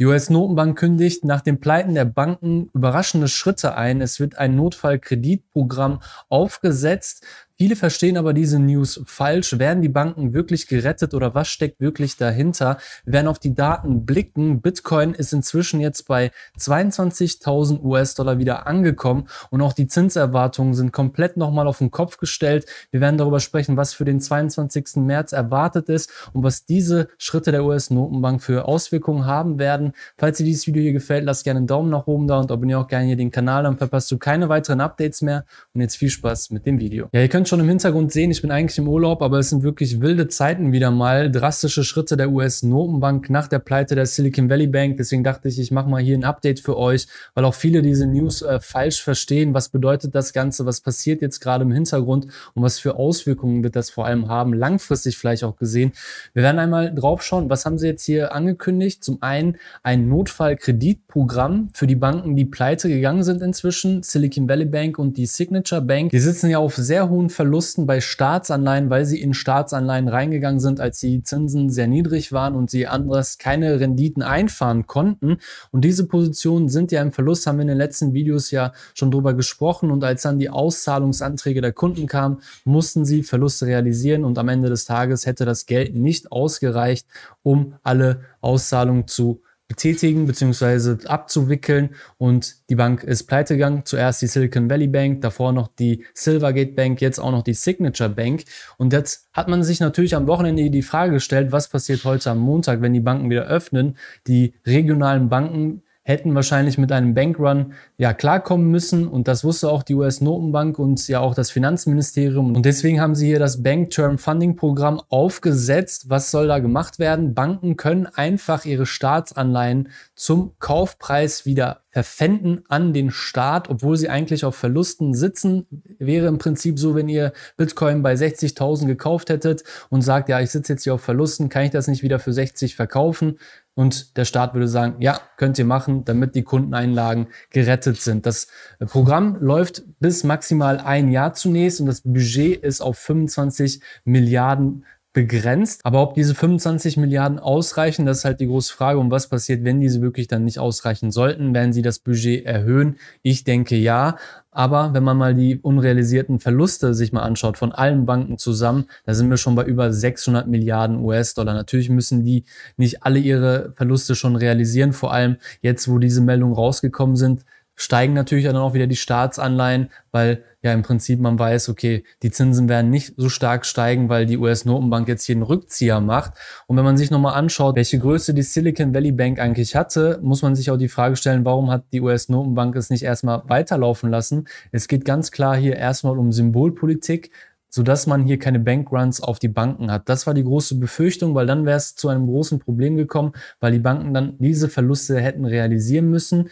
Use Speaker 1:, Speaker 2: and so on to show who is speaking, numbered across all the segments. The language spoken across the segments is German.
Speaker 1: Die US-Notenbank kündigt nach den Pleiten der Banken überraschende Schritte ein. Es wird ein Notfallkreditprogramm aufgesetzt. Viele verstehen aber diese News falsch. Werden die Banken wirklich gerettet oder was steckt wirklich dahinter? Werden auf die Daten blicken. Bitcoin ist inzwischen jetzt bei 22.000 US-Dollar wieder angekommen und auch die Zinserwartungen sind komplett nochmal auf den Kopf gestellt. Wir werden darüber sprechen, was für den 22. März erwartet ist und was diese Schritte der US-Notenbank für Auswirkungen haben werden. Falls dir dieses Video hier gefällt, lass gerne einen Daumen nach oben da und abonniere auch gerne hier den Kanal, dann verpasst du keine weiteren Updates mehr. Und jetzt viel Spaß mit dem Video. Ja, ihr könnt schon im Hintergrund sehen, ich bin eigentlich im Urlaub, aber es sind wirklich wilde Zeiten wieder mal. Drastische Schritte der US-Notenbank nach der Pleite der Silicon Valley Bank. Deswegen dachte ich, ich mache mal hier ein Update für euch, weil auch viele diese News äh, falsch verstehen. Was bedeutet das Ganze? Was passiert jetzt gerade im Hintergrund? Und was für Auswirkungen wird das vor allem haben? Langfristig vielleicht auch gesehen. Wir werden einmal drauf schauen, was haben sie jetzt hier angekündigt? Zum einen ein Notfallkreditprogramm für die Banken, die pleite gegangen sind inzwischen. Silicon Valley Bank und die Signature Bank. Die sitzen ja auf sehr hohen Verlusten bei Staatsanleihen, weil sie in Staatsanleihen reingegangen sind, als die Zinsen sehr niedrig waren und sie anders keine Renditen einfahren konnten. Und diese Positionen sind ja im Verlust, haben wir in den letzten Videos ja schon drüber gesprochen. Und als dann die Auszahlungsanträge der Kunden kamen, mussten sie Verluste realisieren und am Ende des Tages hätte das Geld nicht ausgereicht, um alle Auszahlungen zu betätigen bzw. abzuwickeln und die Bank ist pleite gegangen. Zuerst die Silicon Valley Bank, davor noch die Silvergate Bank, jetzt auch noch die Signature Bank. Und jetzt hat man sich natürlich am Wochenende die Frage gestellt, was passiert heute am Montag, wenn die Banken wieder öffnen. Die regionalen Banken hätten wahrscheinlich mit einem Bankrun ja klarkommen müssen und das wusste auch die US-Notenbank und ja auch das Finanzministerium und deswegen haben sie hier das Bank Term Funding Programm aufgesetzt. Was soll da gemacht werden? Banken können einfach ihre Staatsanleihen zum Kaufpreis wieder verpfänden an den Staat, obwohl sie eigentlich auf Verlusten sitzen. Wäre im Prinzip so, wenn ihr Bitcoin bei 60.000 gekauft hättet und sagt, ja, ich sitze jetzt hier auf Verlusten, kann ich das nicht wieder für 60 verkaufen? und der Staat würde sagen, ja, könnt ihr machen, damit die Kundeneinlagen gerettet sind. Das äh, Programm läuft bis maximal ein Jahr zunächst und das Budget ist auf 25 Milliarden begrenzt. Aber ob diese 25 Milliarden ausreichen, das ist halt die große Frage. Und was passiert, wenn diese wirklich dann nicht ausreichen sollten? Werden sie das Budget erhöhen? Ich denke ja. Aber wenn man mal die unrealisierten Verluste sich mal anschaut von allen Banken zusammen, da sind wir schon bei über 600 Milliarden US-Dollar. Natürlich müssen die nicht alle ihre Verluste schon realisieren. Vor allem jetzt, wo diese Meldungen rausgekommen sind, steigen natürlich dann auch wieder die Staatsanleihen, weil ja im Prinzip man weiß, okay, die Zinsen werden nicht so stark steigen, weil die US-Notenbank jetzt hier einen Rückzieher macht. Und wenn man sich nochmal anschaut, welche Größe die Silicon Valley Bank eigentlich hatte, muss man sich auch die Frage stellen, warum hat die US-Notenbank es nicht erstmal weiterlaufen lassen? Es geht ganz klar hier erstmal um Symbolpolitik sodass man hier keine Bankruns auf die Banken hat. Das war die große Befürchtung, weil dann wäre es zu einem großen Problem gekommen, weil die Banken dann diese Verluste hätten realisieren müssen.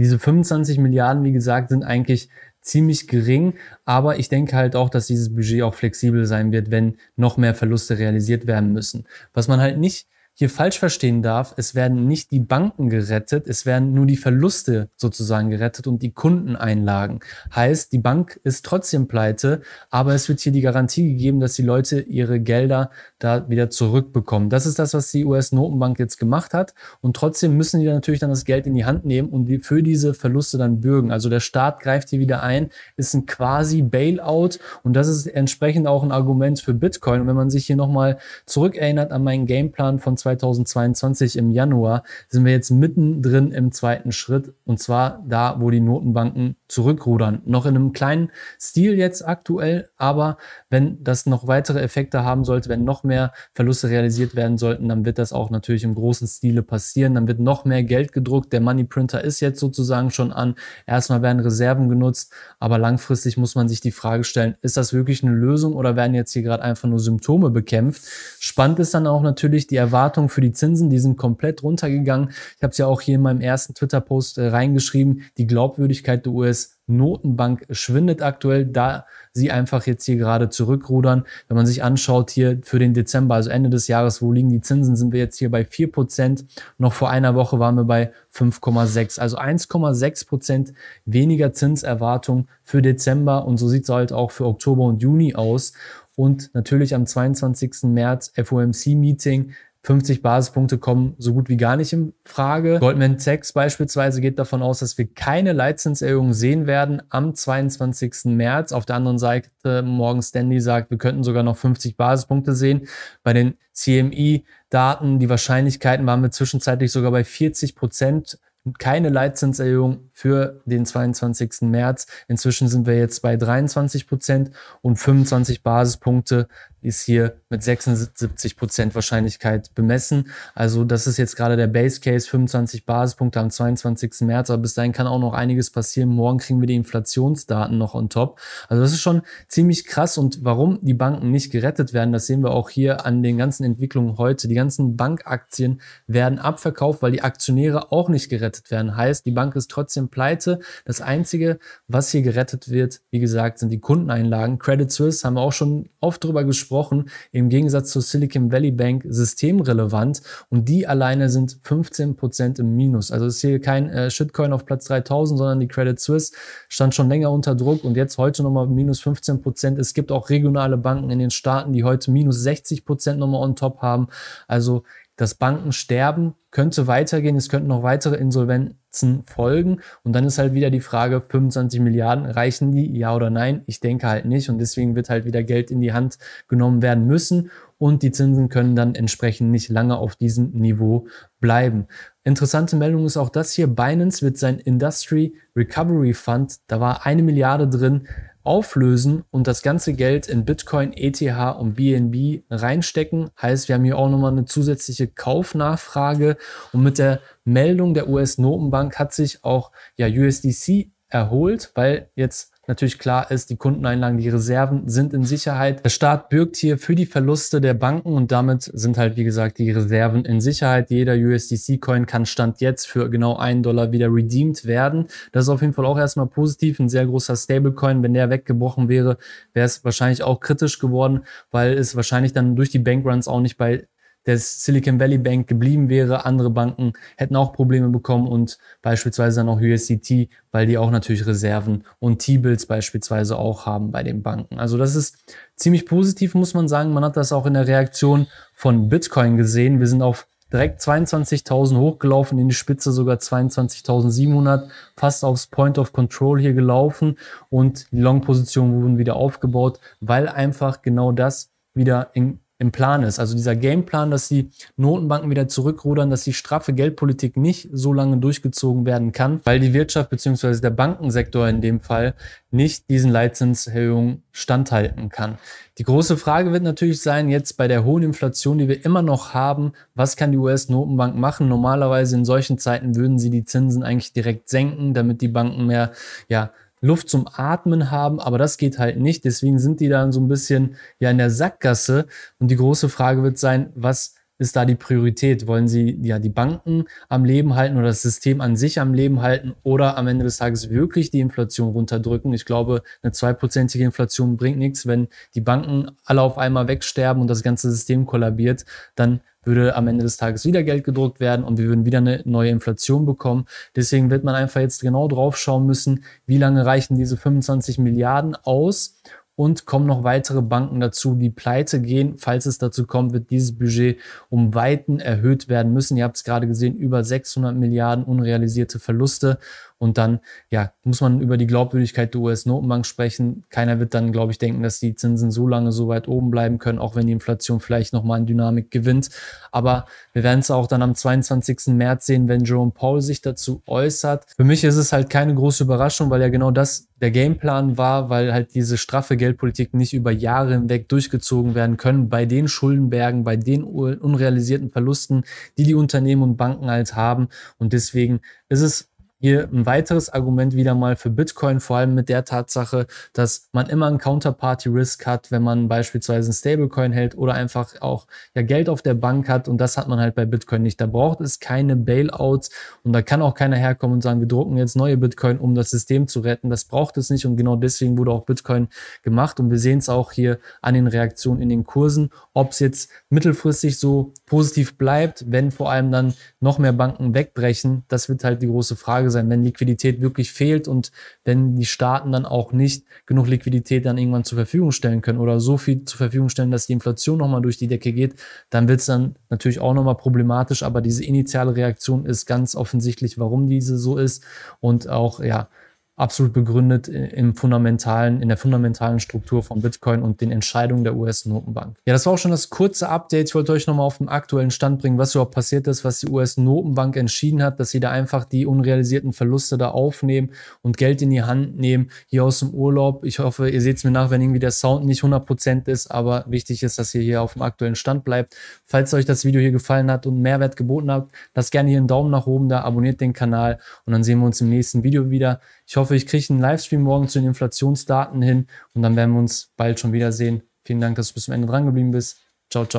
Speaker 1: Diese 25 Milliarden, wie gesagt, sind eigentlich ziemlich gering, aber ich denke halt auch, dass dieses Budget auch flexibel sein wird, wenn noch mehr Verluste realisiert werden müssen. Was man halt nicht hier falsch verstehen darf, es werden nicht die Banken gerettet, es werden nur die Verluste sozusagen gerettet und die Kundeneinlagen. Heißt, die Bank ist trotzdem pleite, aber es wird hier die Garantie gegeben, dass die Leute ihre Gelder da wieder zurückbekommen. Das ist das, was die US-Notenbank jetzt gemacht hat und trotzdem müssen die dann natürlich dann das Geld in die Hand nehmen und die für diese Verluste dann bürgen. Also der Staat greift hier wieder ein, ist ein quasi Bailout und das ist entsprechend auch ein Argument für Bitcoin. Und wenn man sich hier nochmal zurückerinnert an meinen Gameplan von 2022 im Januar sind wir jetzt mittendrin im zweiten Schritt und zwar da, wo die Notenbanken zurückrudern. Noch in einem kleinen Stil jetzt aktuell, aber wenn das noch weitere Effekte haben sollte, wenn noch mehr Verluste realisiert werden sollten, dann wird das auch natürlich im großen Stile passieren. Dann wird noch mehr Geld gedruckt. Der Money Printer ist jetzt sozusagen schon an. Erstmal werden Reserven genutzt, aber langfristig muss man sich die Frage stellen, ist das wirklich eine Lösung oder werden jetzt hier gerade einfach nur Symptome bekämpft? Spannend ist dann auch natürlich die Erwartung, Erwartungen für die Zinsen, die sind komplett runtergegangen. Ich habe es ja auch hier in meinem ersten Twitter-Post äh, reingeschrieben. Die Glaubwürdigkeit der US Notenbank schwindet aktuell, da sie einfach jetzt hier gerade zurückrudern. Wenn man sich anschaut hier für den Dezember, also Ende des Jahres, wo liegen die Zinsen, sind wir jetzt hier bei 4%. Noch vor einer Woche waren wir bei 5,6. Also 1,6% weniger Zinserwartung für Dezember und so sieht es halt auch für Oktober und Juni aus. Und natürlich am 22. März FOMC-Meeting 50 Basispunkte kommen so gut wie gar nicht in Frage. Goldman Sachs beispielsweise geht davon aus, dass wir keine Leitzinserhöhung sehen werden am 22. März. Auf der anderen Seite Morgan Stanley sagt, wir könnten sogar noch 50 Basispunkte sehen. Bei den CMI-Daten, die Wahrscheinlichkeiten waren wir zwischenzeitlich sogar bei 40 Prozent keine Leitzinserhöhung für den 22. März. Inzwischen sind wir jetzt bei 23 Prozent und 25 Basispunkte ist hier mit 76% Wahrscheinlichkeit bemessen. Also das ist jetzt gerade der Base Case, 25 Basispunkte am 22. März, aber bis dahin kann auch noch einiges passieren. Morgen kriegen wir die Inflationsdaten noch on top. Also das ist schon ziemlich krass und warum die Banken nicht gerettet werden, das sehen wir auch hier an den ganzen Entwicklungen heute. Die ganzen Bankaktien werden abverkauft, weil die Aktionäre auch nicht gerettet werden. Heißt, die Bank ist trotzdem pleite. Das Einzige, was hier gerettet wird, wie gesagt, sind die Kundeneinlagen. Credit Suisse haben wir auch schon oft drüber gesprochen gesprochen, im Gegensatz zur Silicon Valley Bank systemrelevant und die alleine sind 15% Prozent im Minus. Also ist hier kein äh, Shitcoin auf Platz 3000, sondern die Credit Suisse stand schon länger unter Druck und jetzt heute nochmal minus 15%. Prozent. Es gibt auch regionale Banken in den Staaten, die heute minus 60% Prozent nochmal on top haben. Also dass Banken sterben, könnte weitergehen, es könnten noch weitere Insolvenzen folgen. Und dann ist halt wieder die Frage, 25 Milliarden, reichen die, ja oder nein? Ich denke halt nicht. Und deswegen wird halt wieder Geld in die Hand genommen werden müssen. Und die Zinsen können dann entsprechend nicht lange auf diesem Niveau bleiben. Interessante Meldung ist auch das hier. Binance wird sein Industry Recovery Fund, da war eine Milliarde drin, auflösen und das ganze Geld in Bitcoin, ETH und BNB reinstecken. Heißt, wir haben hier auch nochmal eine zusätzliche Kaufnachfrage und mit der Meldung der US-Notenbank hat sich auch ja, USDC erholt, weil jetzt Natürlich klar ist, die Kundeneinlagen, die Reserven sind in Sicherheit. Der Staat bürgt hier für die Verluste der Banken und damit sind halt, wie gesagt, die Reserven in Sicherheit. Jeder USDC-Coin kann Stand jetzt für genau einen Dollar wieder redeemed werden. Das ist auf jeden Fall auch erstmal positiv. Ein sehr großer Stablecoin. Wenn der weggebrochen wäre, wäre es wahrscheinlich auch kritisch geworden, weil es wahrscheinlich dann durch die Bankruns auch nicht bei der Silicon Valley Bank geblieben wäre. Andere Banken hätten auch Probleme bekommen und beispielsweise dann auch USDT, weil die auch natürlich Reserven und T-Bills beispielsweise auch haben bei den Banken. Also das ist ziemlich positiv, muss man sagen. Man hat das auch in der Reaktion von Bitcoin gesehen. Wir sind auf direkt 22.000 hochgelaufen, in die Spitze sogar 22.700, fast aufs Point of Control hier gelaufen und die Long-Positionen wurden wieder aufgebaut, weil einfach genau das wieder in im Plan ist. Also dieser Gameplan, dass die Notenbanken wieder zurückrudern, dass die straffe Geldpolitik nicht so lange durchgezogen werden kann, weil die Wirtschaft bzw. der Bankensektor in dem Fall nicht diesen Leitzinserhöhungen standhalten kann. Die große Frage wird natürlich sein, jetzt bei der hohen Inflation, die wir immer noch haben, was kann die US-Notenbank machen? Normalerweise in solchen Zeiten würden sie die Zinsen eigentlich direkt senken, damit die Banken mehr ja, Luft zum Atmen haben, aber das geht halt nicht. Deswegen sind die dann so ein bisschen ja in der Sackgasse. Und die große Frage wird sein, was ist da die Priorität? Wollen sie ja die Banken am Leben halten oder das System an sich am Leben halten oder am Ende des Tages wirklich die Inflation runterdrücken? Ich glaube, eine zweiprozentige Inflation bringt nichts. Wenn die Banken alle auf einmal wegsterben und das ganze System kollabiert, dann würde am Ende des Tages wieder Geld gedruckt werden und wir würden wieder eine neue Inflation bekommen. Deswegen wird man einfach jetzt genau drauf schauen müssen, wie lange reichen diese 25 Milliarden aus und kommen noch weitere Banken dazu, die pleite gehen. Falls es dazu kommt, wird dieses Budget um Weiten erhöht werden müssen. Ihr habt es gerade gesehen, über 600 Milliarden unrealisierte Verluste. Und dann, ja, muss man über die Glaubwürdigkeit der US-Notenbank sprechen. Keiner wird dann, glaube ich, denken, dass die Zinsen so lange so weit oben bleiben können, auch wenn die Inflation vielleicht nochmal in Dynamik gewinnt. Aber wir werden es auch dann am 22. März sehen, wenn Jerome Powell sich dazu äußert. Für mich ist es halt keine große Überraschung, weil ja genau das der Gameplan war, weil halt diese straffe Geldpolitik nicht über Jahre hinweg durchgezogen werden können bei den Schuldenbergen, bei den unrealisierten Verlusten, die die Unternehmen und Banken halt haben. Und deswegen ist es hier ein weiteres Argument wieder mal für Bitcoin, vor allem mit der Tatsache, dass man immer einen Counterparty-Risk hat, wenn man beispielsweise ein Stablecoin hält oder einfach auch ja Geld auf der Bank hat und das hat man halt bei Bitcoin nicht. Da braucht es keine Bailouts und da kann auch keiner herkommen und sagen, wir drucken jetzt neue Bitcoin, um das System zu retten. Das braucht es nicht und genau deswegen wurde auch Bitcoin gemacht und wir sehen es auch hier an den Reaktionen in den Kursen, ob es jetzt mittelfristig so positiv bleibt, wenn vor allem dann noch mehr Banken wegbrechen, das wird halt die große Frage sein, wenn Liquidität wirklich fehlt und wenn die Staaten dann auch nicht genug Liquidität dann irgendwann zur Verfügung stellen können oder so viel zur Verfügung stellen, dass die Inflation nochmal durch die Decke geht, dann wird es dann natürlich auch nochmal problematisch. Aber diese initiale Reaktion ist ganz offensichtlich, warum diese so ist und auch, ja, absolut begründet im fundamentalen, in der fundamentalen Struktur von Bitcoin und den Entscheidungen der US-Notenbank. Ja, das war auch schon das kurze Update. Ich wollte euch nochmal auf den aktuellen Stand bringen, was überhaupt passiert ist, was die US-Notenbank entschieden hat, dass sie da einfach die unrealisierten Verluste da aufnehmen und Geld in die Hand nehmen, hier aus dem Urlaub. Ich hoffe, ihr seht es mir nach, wenn irgendwie der Sound nicht 100% ist, aber wichtig ist, dass ihr hier auf dem aktuellen Stand bleibt. Falls euch das Video hier gefallen hat und Mehrwert geboten habt, lasst gerne hier einen Daumen nach oben da, abonniert den Kanal und dann sehen wir uns im nächsten Video wieder. Ich hoffe, ich kriege einen Livestream morgen zu den Inflationsdaten hin und dann werden wir uns bald schon wiedersehen. Vielen Dank, dass du bis zum Ende dran geblieben bist. Ciao, ciao.